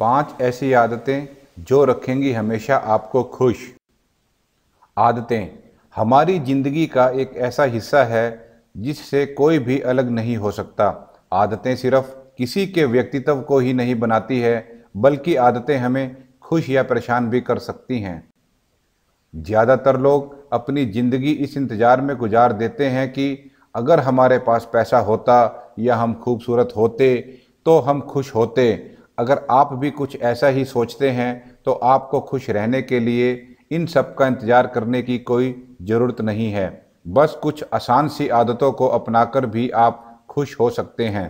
पांच ऐसी आदतें जो रखेंगी हमेशा आपको खुश आदतें हमारी ज़िंदगी का एक ऐसा हिस्सा है जिससे कोई भी अलग नहीं हो सकता आदतें सिर्फ किसी के व्यक्तित्व को ही नहीं बनाती है बल्कि आदतें हमें खुश या परेशान भी कर सकती हैं ज़्यादातर लोग अपनी ज़िंदगी इस इंतज़ार में गुजार देते हैं कि अगर हमारे पास पैसा होता या हम खूबसूरत होते तो हम खुश होते अगर आप भी कुछ ऐसा ही सोचते हैं तो आपको खुश रहने के लिए इन सब का इंतज़ार करने की कोई ज़रूरत नहीं है बस कुछ आसान सी आदतों को अपनाकर भी आप खुश हो सकते हैं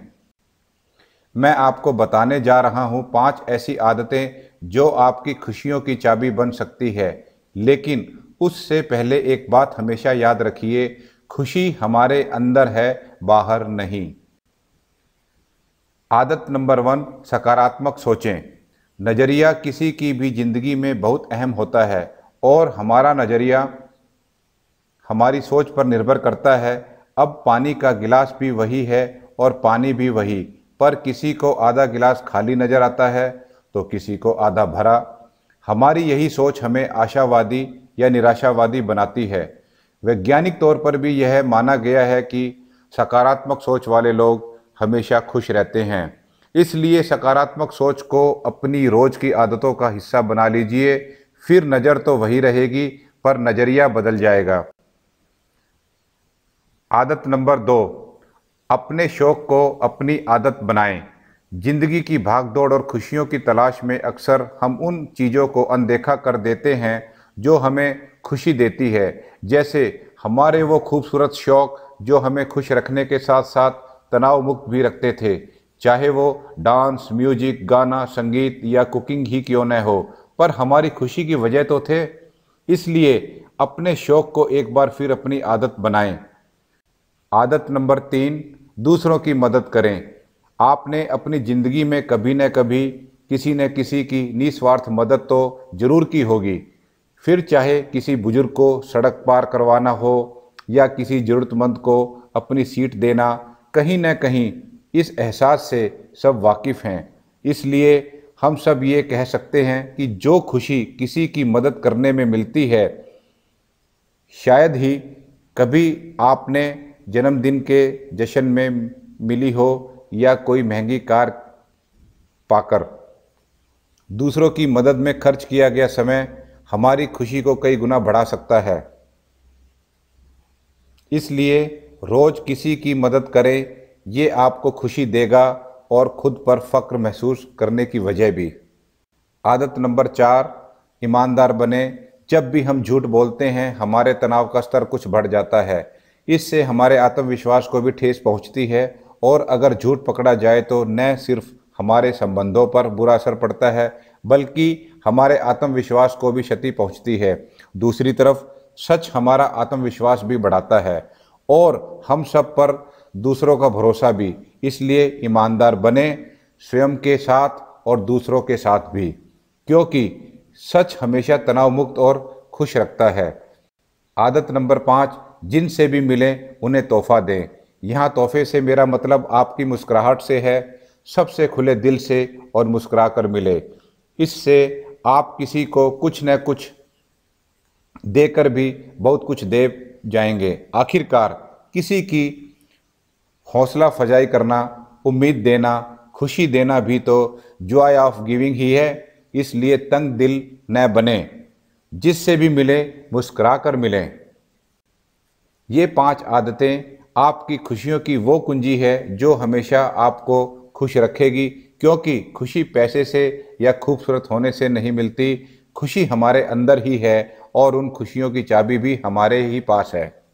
मैं आपको बताने जा रहा हूँ पांच ऐसी आदतें जो आपकी खुशियों की चाबी बन सकती है लेकिन उससे पहले एक बात हमेशा याद रखिए खुशी हमारे अंदर है बाहर नहीं आदत नंबर वन सकारात्मक सोचें नज़रिया किसी की भी ज़िंदगी में बहुत अहम होता है और हमारा नज़रिया हमारी सोच पर निर्भर करता है अब पानी का गिलास भी वही है और पानी भी वही पर किसी को आधा गिलास खाली नज़र आता है तो किसी को आधा भरा हमारी यही सोच हमें आशावादी या निराशावादी बनाती है वैज्ञानिक तौर पर भी यह माना गया है कि सकारात्मक सोच वाले लोग हमेशा खुश रहते हैं इसलिए सकारात्मक सोच को अपनी रोज़ की आदतों का हिस्सा बना लीजिए फिर नज़र तो वही रहेगी पर नज़रिया बदल जाएगा आदत नंबर दो अपने शौक़ को अपनी आदत बनाएं ज़िंदगी की भागदौड़ और खुशियों की तलाश में अक्सर हम उन चीज़ों को अनदेखा कर देते हैं जो हमें खुशी देती है जैसे हमारे वो खूबसूरत शौक़ जो हमें खुश रखने के साथ साथ तनाव मुक्त भी रखते थे चाहे वो डांस म्यूजिक गाना संगीत या कुकिंग ही क्यों न हो पर हमारी खुशी की वजह तो थे इसलिए अपने शौक़ को एक बार फिर अपनी आदत बनाएं आदत नंबर तीन दूसरों की मदद करें आपने अपनी ज़िंदगी में कभी न कभी किसी न किसी की निस्वार्थ मदद तो ज़रूर की होगी फिर चाहे किसी बुज़ुर्ग को सड़क पार करवाना हो या किसी ज़रूरतमंद को अपनी सीट देना कहीं ना कहीं इस एहसास से सब वाकिफ़ हैं इसलिए हम सब ये कह सकते हैं कि जो खुशी किसी की मदद करने में मिलती है शायद ही कभी आपने जन्मदिन के जश्न में मिली हो या कोई महंगी कार पाकर दूसरों की मदद में खर्च किया गया समय हमारी खुशी को कई गुना बढ़ा सकता है इसलिए रोज़ किसी की मदद करें ये आपको खुशी देगा और ख़ुद पर फ़क्र महसूस करने की वजह भी आदत नंबर चार ईमानदार बने जब भी हम झूठ बोलते हैं हमारे तनाव का स्तर कुछ बढ़ जाता है इससे हमारे आत्मविश्वास को भी ठेस पहुंचती है और अगर झूठ पकड़ा जाए तो न सिर्फ हमारे संबंधों पर बुरा असर पड़ता है बल्कि हमारे आत्मविश्वास को भी क्षति पहुंचती है दूसरी तरफ सच हमारा आत्मविश्वास भी बढ़ाता है और हम सब पर दूसरों का भरोसा भी इसलिए ईमानदार बने स्वयं के साथ और दूसरों के साथ भी क्योंकि सच हमेशा तनाव मुक्त और खुश रखता है आदत नंबर पाँच जिनसे भी मिलें उन्हें तोहफा दें यहाँ तोहफे से मेरा मतलब आपकी मुस्कुराहट से है सबसे खुले दिल से और मुस्कुरा कर मिले इससे आप किसी को कुछ न कुछ देकर भी बहुत कुछ दे जाएंगे आखिरकार किसी की हौसला फजाई करना उम्मीद देना खुशी देना भी तो जॉय ऑफ गिविंग ही है इसलिए तंग दिल न बने जिससे भी मिले मुस्करा कर मिलें ये पांच आदतें आपकी खुशियों की वो कुंजी है जो हमेशा आपको खुश रखेगी क्योंकि खुशी पैसे से या खूबसूरत होने से नहीं मिलती खुशी हमारे अंदर ही है और उन खुशियों की चाबी भी हमारे ही पास है